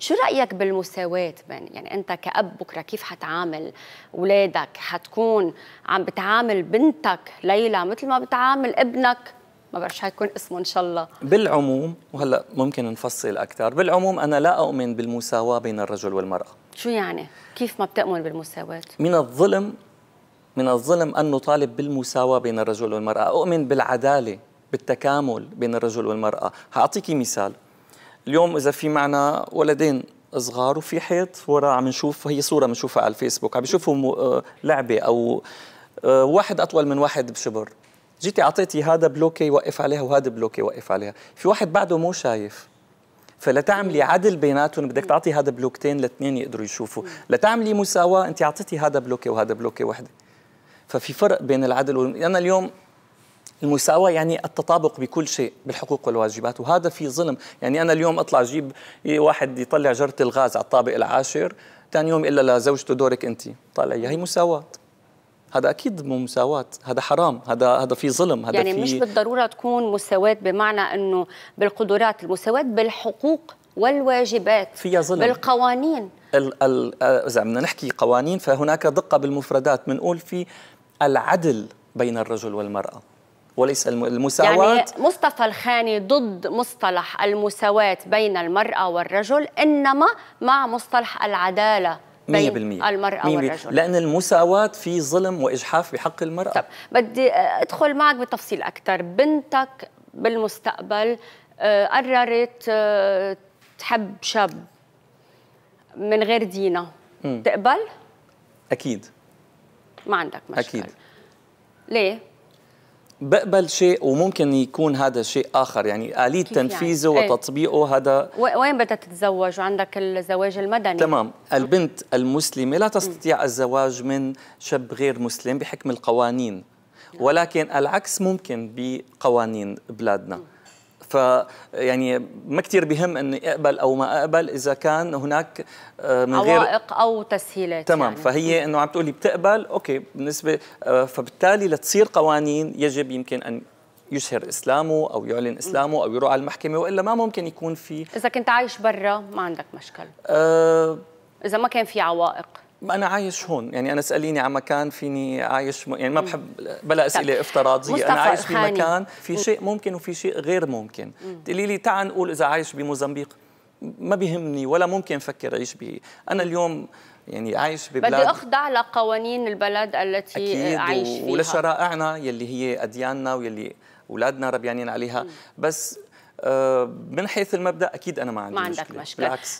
شو رايك بالمساواه بين يعني انت كاب بكره كيف حتعامل اولادك حتكون عم بتعامل بنتك ليلى مثل ما بتعامل ابنك ما بعرف شو حيكون اسمه ان شاء الله بالعموم وهلا ممكن نفصل اكثر بالعموم انا لا اؤمن بالمساواه بين الرجل والمراه شو يعني كيف ما بتؤمن بالمساواه من الظلم من الظلم ان نطالب بالمساواه بين الرجل والمراه اؤمن بالعداله بالتكامل بين الرجل والمراه حاعطيكي مثال اليوم اذا في معنا ولدين صغار وفي حيط ورا عم نشوف هي صوره بنشوفها على الفيسبوك عم بيشوفوا آه، لعبه او آه، واحد اطول من واحد بشبر جيتي اعطيتي هذا بلوكي يوقف عليها وهذا بلوكي يوقف عليها في واحد بعده مو شايف فلتعملي عدل بيناتهم بدك تعطي هذا بلوكتين لاثنين يقدروا يشوفوا لتعملي مساواه انت اعطيتي هذا بلوكي وهذا بلوكي وحده ففي فرق بين العدل وال... انا اليوم المساواة يعني التطابق بكل شيء بالحقوق والواجبات وهذا في ظلم يعني أنا اليوم أطلع أجيب واحد يطلع جرة الغاز على الطابق العاشر ثاني يوم إلا لزوجته دورك أنت طالع هي مساواة هذا اكيد مو مساواه هذا حرام هذا هذا في ظلم هذا يعني في مش بالضروره تكون مساواه بمعنى انه بالقدرات المساواه بالحقوق والواجبات فيها ظلم بالقوانين ال ال آه، اذا بدنا نحكي قوانين فهناك دقه بالمفردات بنقول في العدل بين الرجل والمراه وليس المساواة يعني مصطفى الخاني ضد مصطلح المساواة بين المرأة والرجل إنما مع مصطلح العدالة مية بالمية المرأة 100% والرجل لأن المساواة في ظلم وإجحاف بحق المرأة طب بدي آه، أدخل معك بتفصيل أكثر بنتك بالمستقبل آه، قررت آه، تحب شاب من غير دينا تقبل؟ أكيد ما عندك مشكلة أكيد ليه؟ بقبل شيء وممكن يكون هذا شيء اخر يعني اليه يعني؟ تنفيذه يعني؟ وتطبيقه هذا وين بدها تتزوج وعندك الزواج المدني تمام البنت المسلمه لا تستطيع الزواج من شاب غير مسلم بحكم القوانين نعم. ولكن العكس ممكن بقوانين بلادنا ف يعني ما كثير بهم اني اقبل او ما اقبل اذا كان هناك آه، من غير عوائق او تسهيلات تمام يعني. فهي انه عم تقولي بتقبل اوكي بالنسبه آه، فبالتالي لتصير قوانين يجب يمكن ان يشهر اسلامه او يعلن اسلامه او يروح على المحكمه والا ما ممكن يكون في اذا كنت عايش برا ما عندك مشكل أه اذا ما كان في عوائق انا عايش هون يعني انا اساليني على مكان فيني عايش م... يعني ما بحب بلا طيب. اسئله افتراضيه انا عايش بمكان في شيء ممكن وفي شيء غير ممكن تقولي لي تعال نقول اذا عايش بموزمبيق ما بيهمني ولا ممكن افكر اعيش به انا اليوم يعني عايش ببلاد بدي اخضع لقوانين البلد التي أكيد عايش فيها ولشرائعنا يلي هي ادياننا ويلي اولادنا ربيانين عليها بس آه، من حيث المبدا اكيد انا ما عندي ما عندك مشكله, مشكلة. بالعكس